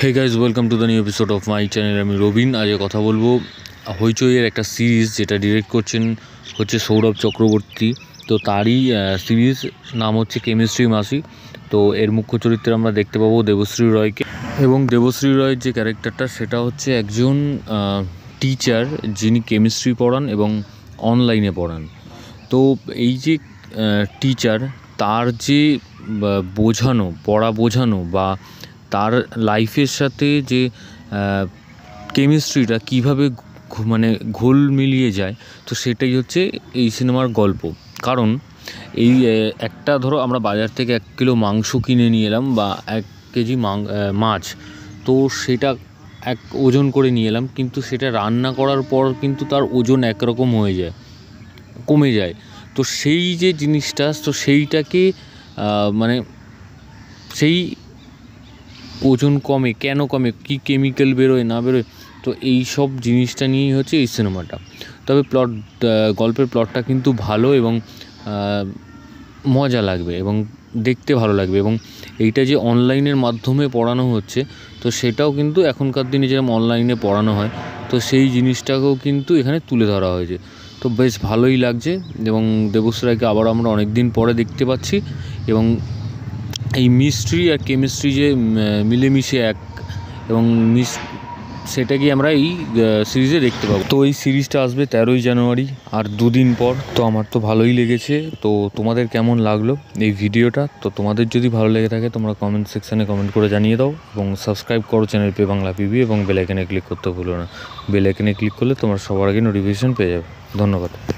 hey guys welcome to the new episode of my channel আমি Robin আজকে কথা বলবো হইচইয়ের একটা সিরিজ যেটা ডিরেক্ট করছেন হচ্ছে সৌরভ চক্রবর্তী তো তারই সিরিজ নাম হচ্ছে কেমিস্ট্রি মাসি তো এর মুখ্য চরিত্রে আমরা দেখতে পাবো দেবশ্রী রয়কে এবং দেবশ্রী রয়ের যে ক্যারেক্টারটা সেটা হচ্ছে একজন টিচার যিনি কেমিস্ট্রি পড়ান এবং অনলাইনে পড়ান তো এই যে টিচার তার যে বোঝানো পড়া বোঝানো বা তার লাইফের সাথে যে কেমিস্ট্রিটা কীভাবে মানে ঘোল মিলিয়ে যায় তো সেটাই হচ্ছে এই সিনেমার গল্প কারণ এই একটা ধরো আমরা বাজার থেকে এক কিলো মাংস কিনে নিয়ে এলাম বা এক কেজি মাছ তো সেটা এক ওজন করে নিয়ে এলাম কিন্তু সেটা রান্না করার পর কিন্তু তার ওজন একরকম হয়ে যায় কমে যায় তো সেই যে জিনিসটা তো সেইটাকে মানে সেই ওজন কমে কেন কমে কি কেমিক্যাল বেরোয় না বেরোয় তো এই সব জিনিসটা নিয়েই হচ্ছে এই সিনেমাটা তবে প্লট গল্পের প্লটটা কিন্তু ভালো এবং মজা লাগবে এবং দেখতে ভালো লাগবে এবং এইটা যে অনলাইনের মাধ্যমে পড়ানো হচ্ছে তো সেটাও কিন্তু এখনকার দিনে যেরকম অনলাইনে পড়ানো হয় তো সেই জিনিসটাকেও কিন্তু এখানে তুলে ধরা হয়েছে তো বেশ ভালোই লাগছে এবং দেবশ্রয়কে আবার আমরা অনেক দিন পরে দেখতে পাচ্ছি এবং এই মিস্ট্রি আর কেমিস্ট্রি যে মিলেমিশে এক এবং মিস সেটাকে আমরা এই সিরিজে দেখতে পাবো তো এই সিরিজটা আসবে তেরোই জানুয়ারি আর দুদিন পর তো আমার তো ভালোই লেগেছে তো তোমাদের কেমন লাগলো এই ভিডিওটা তো তোমাদের যদি ভালো লেগে থাকে তোমরা কমেন্ট সেকশানে কমেন্ট করে জানিয়ে দাও এবং সাবস্ক্রাইব করো চ্যানেল পে বাংলা পিবি এবং বেলাইকেনে ক্লিক করতে ভুলো না বেলাইকেনে ক্লিক করলে তোমার সবার আগে নোটিফিকেশান পেয়ে যাবে ধন্যবাদ